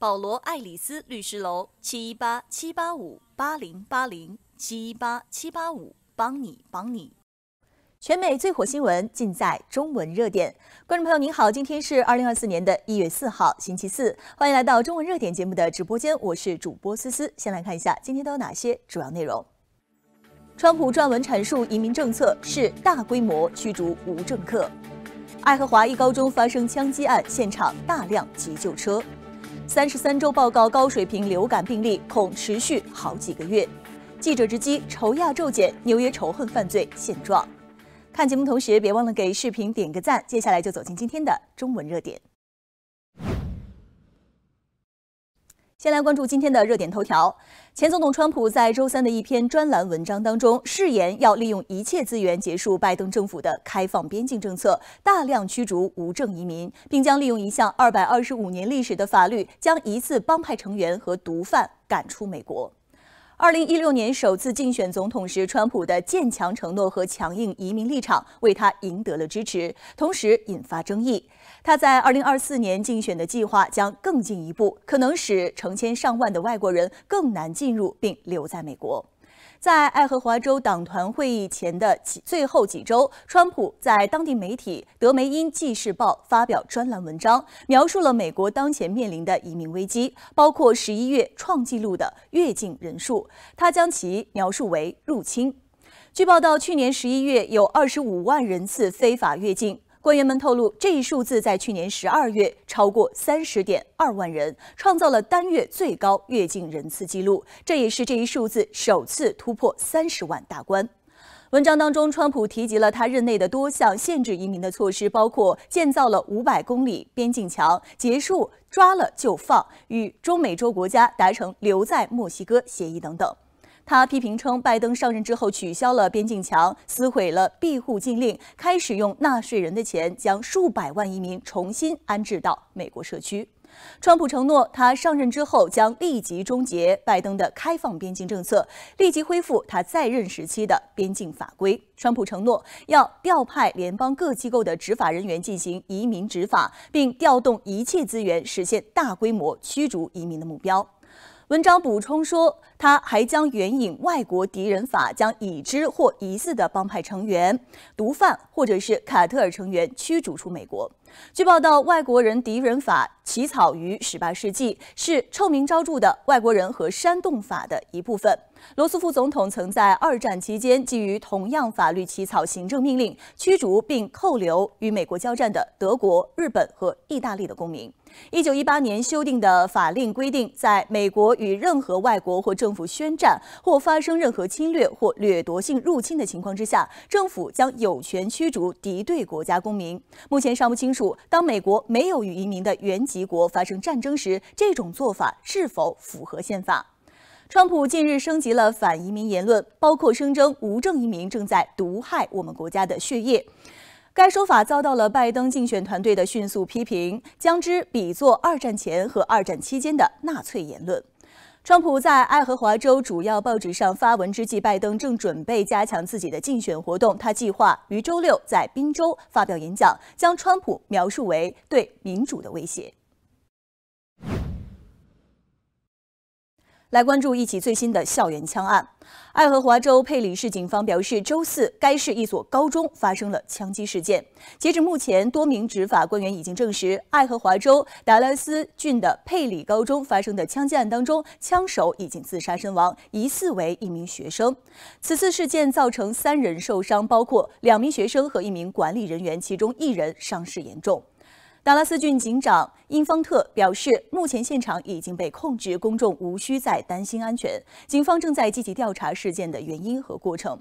保罗·爱丽丝律师楼七一八七八五八零八零七一八七八五，帮你帮你。全美最火新闻尽在中文热点。观众朋友您好，今天是二零二四年的一月四号，星期四，欢迎来到中文热点节目的直播间，我是主播思思。先来看一下今天都有哪些主要内容。川普撰文阐述移民政策是大规模驱逐无证客。爱荷华一高中发生枪击案，现场大量急救车。三十三周报告高水平流感病例恐持续好几个月。记者直击仇亚骤减，纽约仇恨犯罪现状。看节目同时，别忘了给视频点个赞。接下来就走进今天的中文热点。先来关注今天的热点头条。前总统川普在周三的一篇专栏文章当中，誓言要利用一切资源结束拜登政府的开放边境政策，大量驱逐无证移民，并将利用一项二百二十五年历史的法律，将疑似帮派成员和毒贩赶出美国。二零一六年首次竞选总统时，川普的建强承诺和强硬移民立场为他赢得了支持，同时引发争议。他在二零二四年竞选的计划将更进一步，可能使成千上万的外国人更难进入并留在美国。在爱荷华州党团会议前的几最后几周，川普在当地媒体《德梅因纪事报》发表专栏文章，描述了美国当前面临的移民危机，包括十一月创纪录的越境人数。他将其描述为入侵。据报道，去年十一月有二十五万人次非法越境。官员们透露，这一数字在去年十二月超过三十点二万人，创造了单月最高越境人次记录。这也是这一数字首次突破三十万大关。文章当中，川普提及了他任内的多项限制移民的措施，包括建造了五百公里边境墙、结束抓了就放、与中美洲国家达成留在墨西哥协议等等。他批评称，拜登上任之后取消了边境墙，撕毁了庇护禁令，开始用纳税人的钱将数百万移民重新安置到美国社区。川普承诺，他上任之后将立即终结拜登的开放边境政策，立即恢复他在任时期的边境法规。川普承诺要调派联邦各机构的执法人员进行移民执法，并调动一切资源实现大规模驱逐移民的目标。文章补充说，他还将援引外国敌人法，将已知或疑似的帮派成员、毒贩或者是卡特尔成员驱逐出美国。据报道，外国人敌人法起草于十八世纪，是臭名昭著的外国人和煽动法的一部分。罗斯福总统曾在二战期间基于同样法律起草行政命令，驱逐并扣留与美国交战的德国、日本和意大利的公民。一九一八年修订的法令规定，在美国与任何外国或政府宣战或发生任何侵略或掠夺性入侵的情况之下，政府将有权驱逐敌对国家公民。目前尚不清楚，当美国没有与移民的原籍国发生战争时，这种做法是否符合宪法。川普近日升级了反移民言论，包括声称无证移民正在毒害我们国家的血液。该说法遭到了拜登竞选团队的迅速批评，将之比作二战前和二战期间的纳粹言论。川普在爱荷华州主要报纸上发文之际，拜登正准备加强自己的竞选活动。他计划于周六在宾州发表演讲，将川普描述为对民主的威胁。来关注一起最新的校园枪案。爱荷华州佩里市警方表示，周四该市一所高中发生了枪击事件。截止目前，多名执法官员已经证实，爱荷华州达拉斯郡的佩里高中发生的枪击案当中，枪手已经自杀身亡，疑似为一名学生。此次事件造成三人受伤，包括两名学生和一名管理人员，其中一人伤势严重。达拉斯郡警长英方特表示，目前现场已经被控制，公众无需再担心安全。警方正在积极调查事件的原因和过程。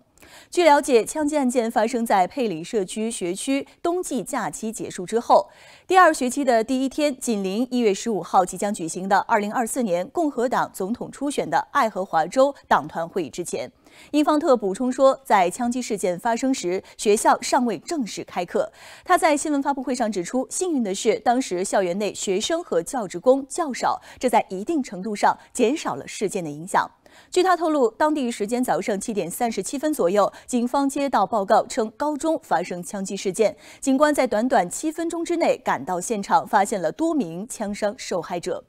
据了解，枪击案件发生在佩里社区学区冬季假期结束之后，第二学期的第一天，紧邻一月十五号即将举行的二零二四年共和党总统初选的爱荷华州党团会议之前。英方特补充说，在枪击事件发生时，学校尚未正式开课。他在新闻发布会上指出，幸运的是，当时校园内学生和教职工较少，这在一定程度上减少了事件的影响。据他透露，当地时间早上七点三十七分左右，警方接到报告称高中发生枪击事件。警官在短短七分钟之内赶到现场，发现了多名枪伤受害者。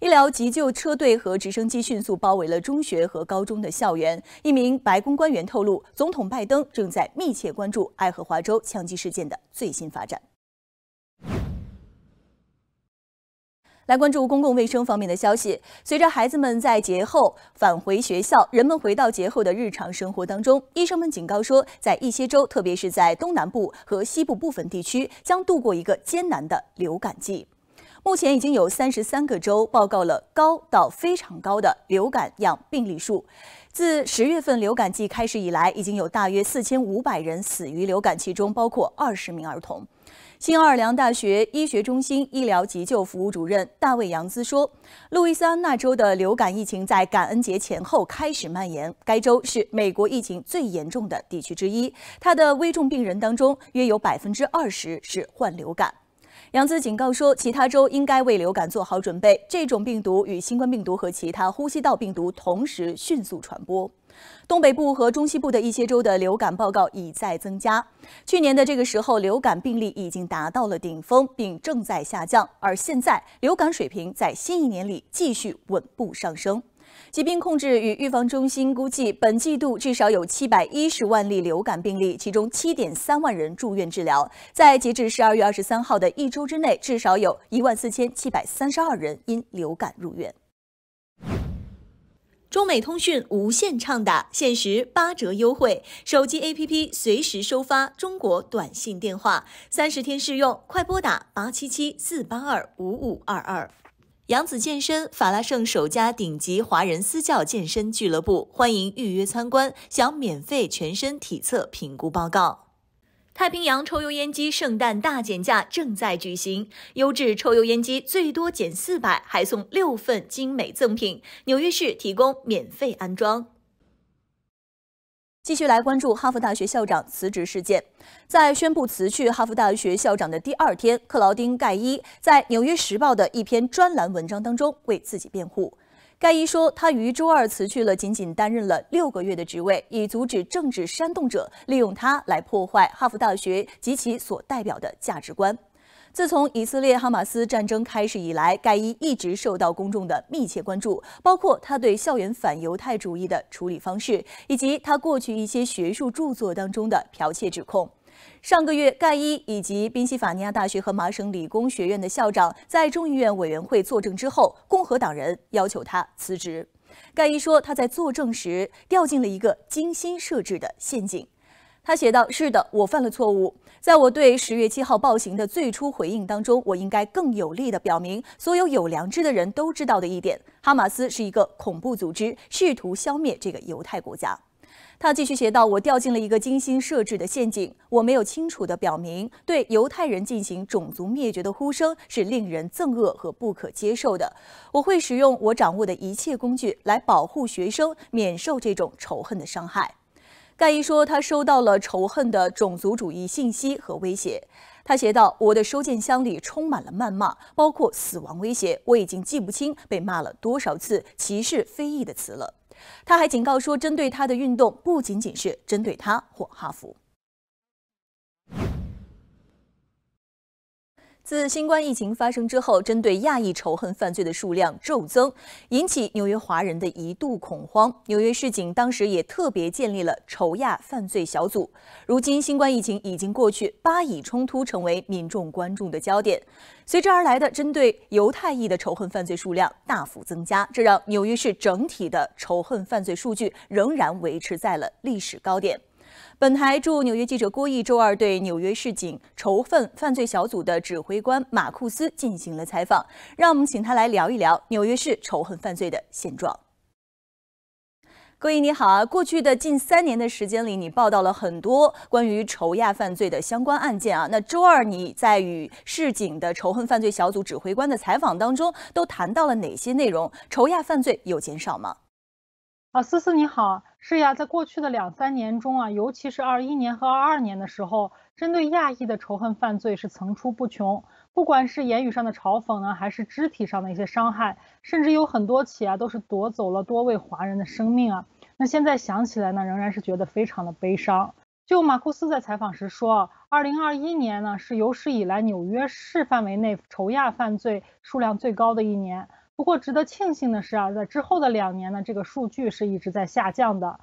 医疗急救车队和直升机迅速包围了中学和高中的校园。一名白宫官员透露，总统拜登正在密切关注爱荷华州枪击事件的最新发展。来关注公共卫生方面的消息。随着孩子们在节后返回学校，人们回到节后的日常生活当中。医生们警告说，在一些州，特别是在东南部和西部部分地区，将度过一个艰难的流感季。目前已经有三十三个州报告了高到非常高的流感样病例数。自十月份流感季开始以来，已经有大约四千五百人死于流感，其中包括二十名儿童。新奥尔良大学医学中心医疗急救服务主任大卫杨兹说：“路易斯安那州的流感疫情在感恩节前后开始蔓延，该州是美国疫情最严重的地区之一。他的危重病人当中，约有百分之二十是患流感。”杨兹警告说：“其他州应该为流感做好准备，这种病毒与新冠病毒和其他呼吸道病毒同时迅速传播。”东北部和中西部的一些州的流感报告已在增加。去年的这个时候，流感病例已经达到了顶峰，并正在下降。而现在，流感水平在新一年里继续稳步上升。疾病控制与预防中心估计，本季度至少有710万例流感病例，其中7.3万人住院治疗。在截至12月23号的一周之内，至少有一万四千七百三十二人因流感入院。中美通讯无限畅打，限时八折优惠，手机 APP 随时收发中国短信电话，三十天试用，快拨打八七七四八二五五二二。杨子健身法拉盛首家顶级华人私教健身俱乐部，欢迎预约参观，享免费全身体测评估报告。太平洋抽油烟机圣诞大减价正在举行，优质抽油烟机最多减四百，还送六份精美赠品。纽约市提供免费安装。继续来关注哈佛大学校长辞职事件，在宣布辞去哈佛大学校长的第二天，克劳丁盖伊在《纽约时报》的一篇专栏文章当中为自己辩护。盖伊说，他于周二辞去了仅仅担任了六个月的职位，以阻止政治煽动者利用他来破坏哈佛大学及其所代表的价值观。自从以色列哈马斯战争开始以来，盖伊一直受到公众的密切关注，包括他对校园反犹太主义的处理方式，以及他过去一些学术著作当中的剽窃指控。上个月，盖伊以及宾夕法尼亚大学和麻省理工学院的校长在众议院委员会作证之后，共和党人要求他辞职。盖伊说他在作证时掉进了一个精心设置的陷阱。他写道：“是的，我犯了错误。在我对十月七号暴行的最初回应当中，我应该更有力地表明，所有有良知的人都知道的一点：哈马斯是一个恐怖组织，试图消灭这个犹太国家。”他继续写道：“我掉进了一个精心设置的陷阱。我没有清楚地表明，对犹太人进行种族灭绝的呼声是令人憎恶和不可接受的。我会使用我掌握的一切工具来保护学生免受这种仇恨的伤害。”盖伊说，他收到了仇恨的种族主义信息和威胁。他写道：“我的收件箱里充满了谩骂，包括死亡威胁。我已经记不清被骂了多少次歧视、非议的词了。”他还警告说，针对他的运动不仅仅是针对他或哈佛。自新冠疫情发生之后，针对亚裔仇恨犯罪的数量骤增，引起纽约华人的一度恐慌。纽约市警当时也特别建立了仇亚犯罪小组。如今新冠疫情已经过去，巴以冲突成为民众关注的焦点，随之而来的针对犹太裔的仇恨犯罪数量大幅增加，这让纽约市整体的仇恨犯罪数据仍然维持在了历史高点。本台驻纽约记者郭毅周二对纽约市警仇恨犯罪小组的指挥官马库斯进行了采访，让我们请他来聊一聊纽约市仇恨犯罪的现状。郭毅你好啊！过去的近三年的时间里，你报道了很多关于仇亚犯罪的相关案件啊。那周二你在与市警的仇恨犯罪小组指挥官的采访当中都谈到了哪些内容？仇亚犯罪有减少吗？啊，思思你好，是呀，在过去的两三年中啊，尤其是二一年和二二年的时候，针对亚裔的仇恨犯罪是层出不穷，不管是言语上的嘲讽呢，还是肢体上的一些伤害，甚至有很多起啊，都是夺走了多位华人的生命啊。那现在想起来呢，仍然是觉得非常的悲伤。就马库斯在采访时说，二零二一年呢是有史以来纽约市范围内仇亚犯罪数量最高的一年。不过值得庆幸的是啊，在之后的两年呢，这个数据是一直在下降的。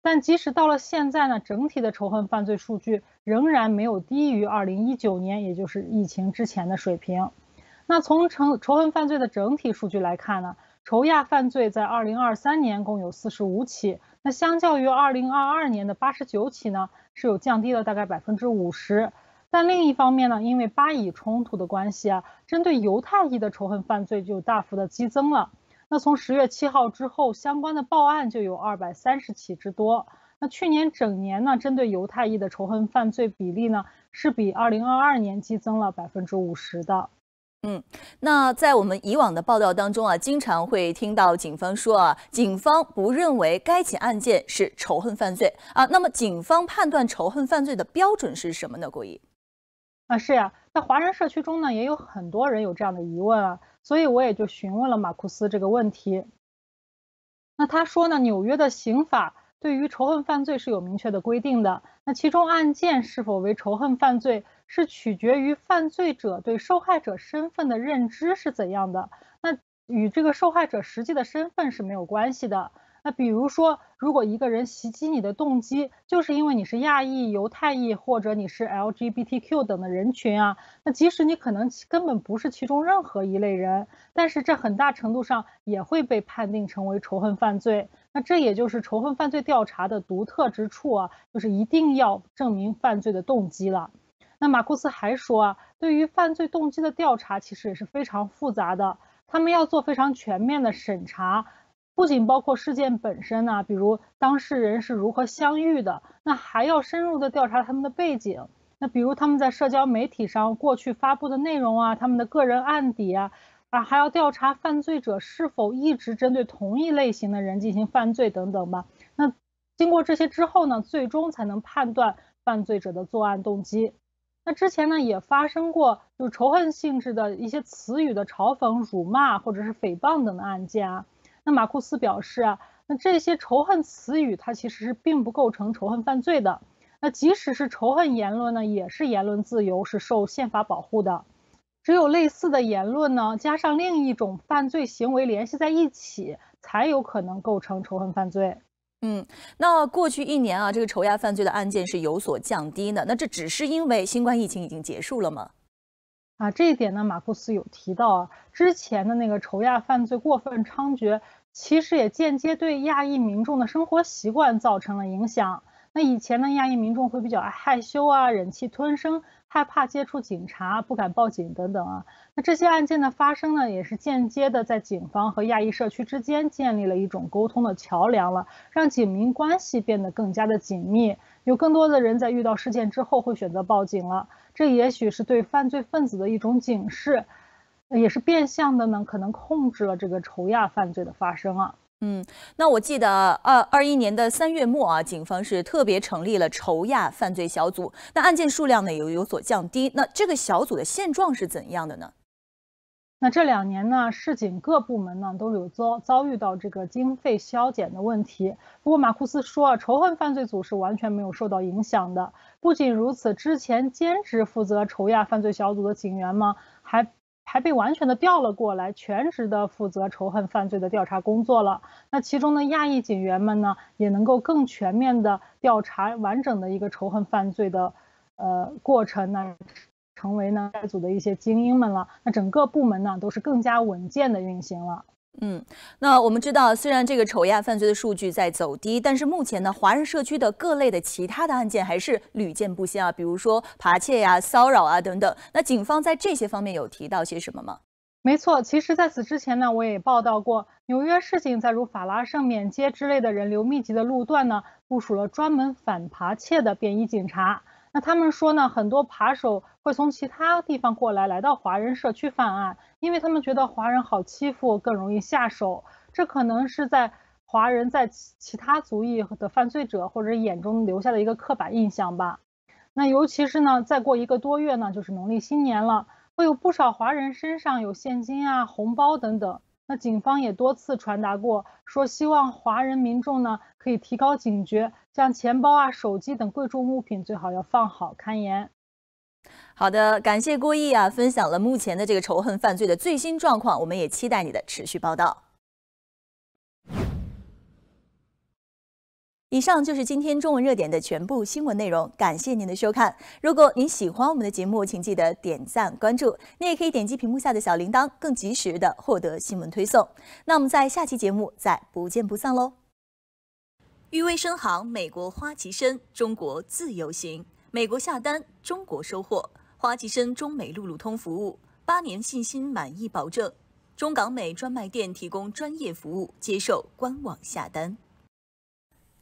但即使到了现在呢，整体的仇恨犯罪数据仍然没有低于2019年，也就是疫情之前的水平。那从仇仇恨犯罪的整体数据来看呢，仇亚犯罪在2023年共有45起，那相较于2022年的89起呢，是有降低了大概百分之五十。但另一方面呢，因为巴以冲突的关系啊，针对犹太裔的仇恨犯罪就大幅的激增了。那从十月七号之后，相关的报案就有二百三十起之多。那去年整年呢，针对犹太裔的仇恨犯罪比例呢，是比二零二二年激增了百分之五十的。嗯，那在我们以往的报道当中啊，经常会听到警方说啊，警方不认为该起案件是仇恨犯罪啊。那么警方判断仇恨犯罪的标准是什么呢，郭毅？是呀，那华人社区中呢也有很多人有这样的疑问啊，所以我也就询问了马库斯这个问题。那他说呢，纽约的刑法对于仇恨犯罪是有明确的规定的，那其中案件是否为仇恨犯罪，是取决于犯罪者对受害者身份的认知是怎样的，那与这个受害者实际的身份是没有关系的。那比如说，如果一个人袭击你的动机就是因为你是亚裔、犹太裔或者你是 LGBTQ 等的人群啊，那即使你可能根本不是其中任何一类人，但是这很大程度上也会被判定成为仇恨犯罪。那这也就是仇恨犯罪调查的独特之处啊，就是一定要证明犯罪的动机了。那马库斯还说啊，对于犯罪动机的调查其实也是非常复杂的，他们要做非常全面的审查。不仅包括事件本身呢，比如当事人是如何相遇的，那还要深入的调查他们的背景，那比如他们在社交媒体上过去发布的内容啊，他们的个人案底啊，啊还要调查犯罪者是否一直针对同一类型的人进行犯罪等等吧。那经过这些之后呢，最终才能判断犯罪者的作案动机。那之前呢也发生过就仇恨性质的一些词语的嘲讽、辱骂或者是诽谤等案件啊。那马库斯表示，那这些仇恨词语，它其实是并不构成仇恨犯罪的。那即使是仇恨言论呢，也是言论自由是受宪法保护的。只有类似的言论呢，加上另一种犯罪行为联系在一起，才有可能构成仇恨犯罪。嗯，那过去一年啊，这个仇压犯罪的案件是有所降低呢？那这只是因为新冠疫情已经结束了吗？啊，这一点呢，马库斯有提到啊，之前的那个仇亚犯罪过分猖獗，其实也间接对亚裔民众的生活习惯造成了影响。那以前呢，亚裔民众会比较害羞啊，忍气吞声，害怕接触警察，不敢报警等等啊。那这些案件的发生呢，也是间接的在警方和亚裔社区之间建立了一种沟通的桥梁了，让警民关系变得更加的紧密，有更多的人在遇到事件之后会选择报警了。这也许是对犯罪分子的一种警示，也是变相的呢，可能控制了这个仇亚犯罪的发生啊。嗯，那我记得二二一年的三月末啊，警方是特别成立了仇亚犯罪小组，那案件数量呢也有所降低。那这个小组的现状是怎样的呢？那这两年呢，市警各部门呢都有遭遭遇到这个经费削减的问题。不过马库斯说，仇恨犯罪组是完全没有受到影响的。不仅如此，之前兼职负责仇亚犯罪小组的警员们还。还被完全的调了过来，全职的负责仇恨犯罪的调查工作了。那其中的亚裔警员们呢，也能够更全面的调查完整的一个仇恨犯罪的呃过程呢，成为呢该组的一些精英们了。那整个部门呢，都是更加稳健的运行了。嗯，那我们知道，虽然这个丑亚犯罪的数据在走低，但是目前呢，华人社区的各类的其他的案件还是屡见不鲜啊，比如说扒窃呀、骚扰啊等等。那警方在这些方面有提到些什么吗？没错，其实在此之前呢，我也报道过，纽约市警在如法拉盛缅街之类的人流密集的路段呢，部署了专门反扒窃的便衣警察。那他们说呢，很多扒手会从其他地方过来，来到华人社区犯案，因为他们觉得华人好欺负，更容易下手。这可能是在华人在其他族裔的犯罪者或者眼中留下的一个刻板印象吧。那尤其是呢，再过一个多月呢，就是农历新年了，会有不少华人身上有现金啊、红包等等。那警方也多次传达过，说希望华人民众呢可以提高警觉，像钱包啊、手机等贵重物品最好要放好看严。好的，感谢郭毅啊，分享了目前的这个仇恨犯罪的最新状况，我们也期待你的持续报道。以上就是今天中文热点的全部新闻内容，感谢您的收看。如果您喜欢我们的节目，请记得点赞关注。你也可以点击屏幕下的小铃铛，更及时的获得新闻推送。那我们在下期节目再不见不散喽。誉威深航，美国花旗参，中国自由行，美国下单，中国收货。花旗参中美路路通服务，八年信心满意保证。中港美专卖店提供专业服务，接受官网下单。